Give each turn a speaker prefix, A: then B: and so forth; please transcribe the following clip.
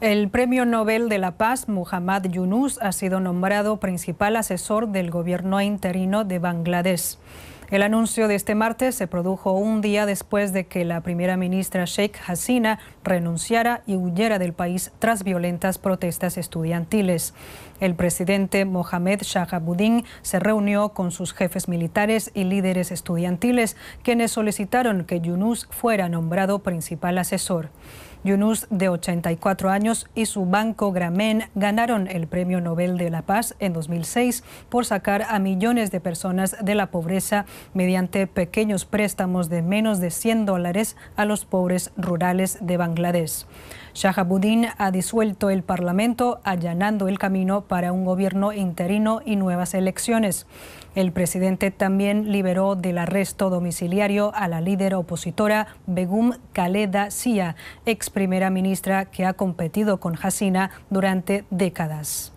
A: El Premio Nobel de la Paz, Muhammad Yunus, ha sido nombrado principal asesor del gobierno interino de Bangladesh. El anuncio de este martes se produjo un día después de que la primera ministra Sheikh Hasina renunciara y huyera del país tras violentas protestas estudiantiles. El presidente Mohamed Shahabuddin se reunió con sus jefes militares y líderes estudiantiles, quienes solicitaron que Yunus fuera nombrado principal asesor. Yunus, de 84 años, y su banco Grameen ganaron el Premio Nobel de la Paz en 2006 por sacar a millones de personas de la pobreza mediante pequeños préstamos de menos de 100 dólares a los pobres rurales de Bangladesh. Shahabuddin ha disuelto el Parlamento, allanando el camino para un gobierno interino y nuevas elecciones. El presidente también liberó del arresto domiciliario a la líder opositora Begum Khaleda Sia, ex primera ministra que ha competido con Hasina durante décadas.